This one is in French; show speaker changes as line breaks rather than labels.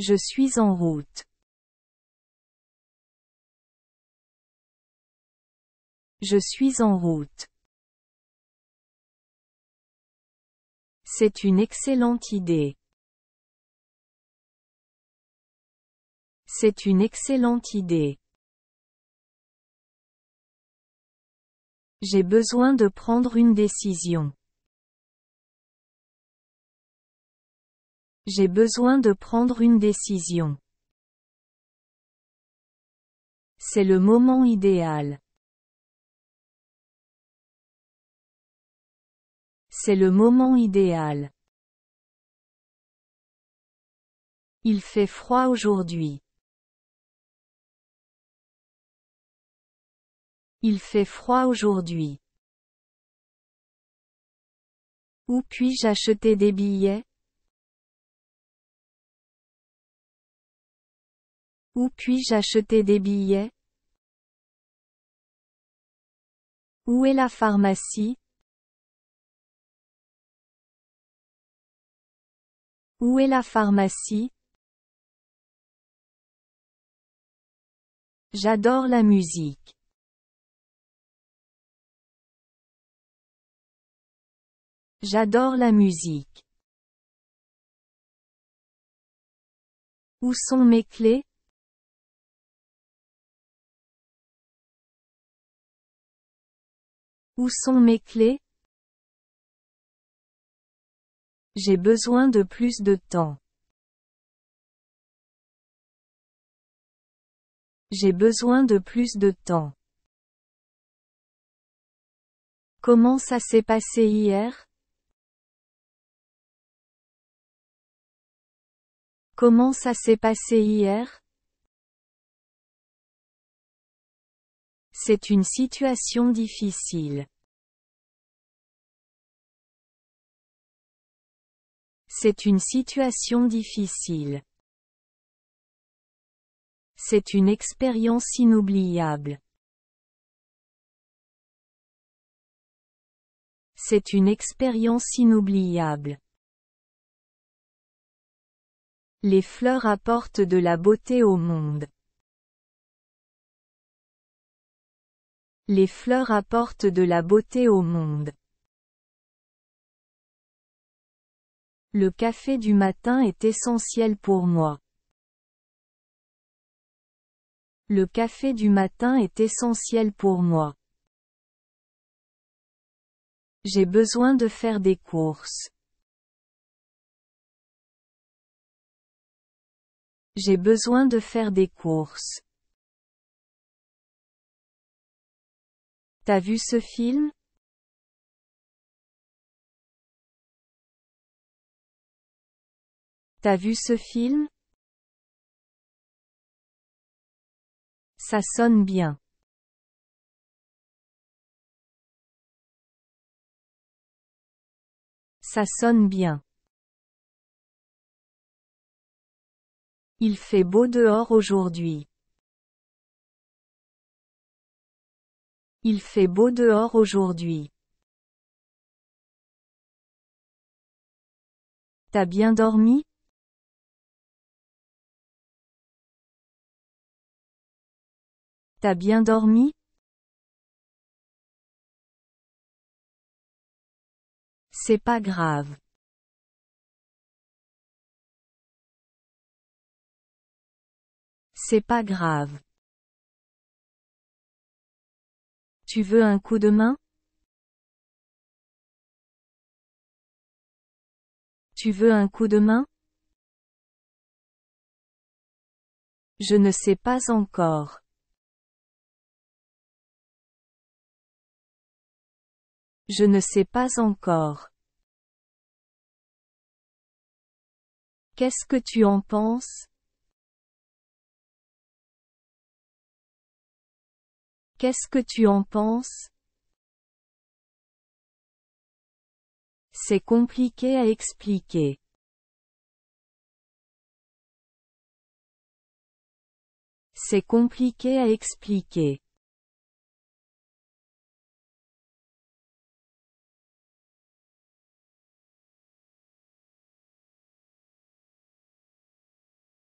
Je suis en route. Je suis en route. C'est une excellente idée. C'est une excellente idée. J'ai besoin de prendre une décision. J'ai besoin de prendre une décision. C'est le moment idéal. C'est le moment idéal. Il fait froid aujourd'hui. Il fait froid aujourd'hui. Où puis-je acheter des billets Où puis-je acheter des billets Où est la pharmacie Où est la pharmacie J'adore la musique. J'adore la musique. Où sont mes clés Où sont mes clés J'ai besoin de plus de temps. J'ai besoin de plus de temps. Comment ça s'est passé hier Comment ça s'est passé hier C'est une situation difficile. C'est une situation difficile. C'est une expérience inoubliable. C'est une expérience inoubliable. Les fleurs apportent de la beauté au monde. Les fleurs apportent de la beauté au monde. Le café du matin est essentiel pour moi. Le café du matin est essentiel pour moi. J'ai besoin de faire des courses. J'ai besoin de faire des courses. T'as vu ce film T'as vu ce film Ça sonne bien. Ça sonne bien. Il fait beau dehors aujourd'hui. Il fait beau dehors aujourd'hui. T'as bien dormi T'as bien dormi C'est pas grave. C'est pas grave. Tu veux un coup de main Tu veux un coup de main Je ne sais pas encore. Je ne sais pas encore. Qu'est-ce que tu en penses Qu'est-ce que tu en penses C'est compliqué à expliquer. C'est compliqué à expliquer.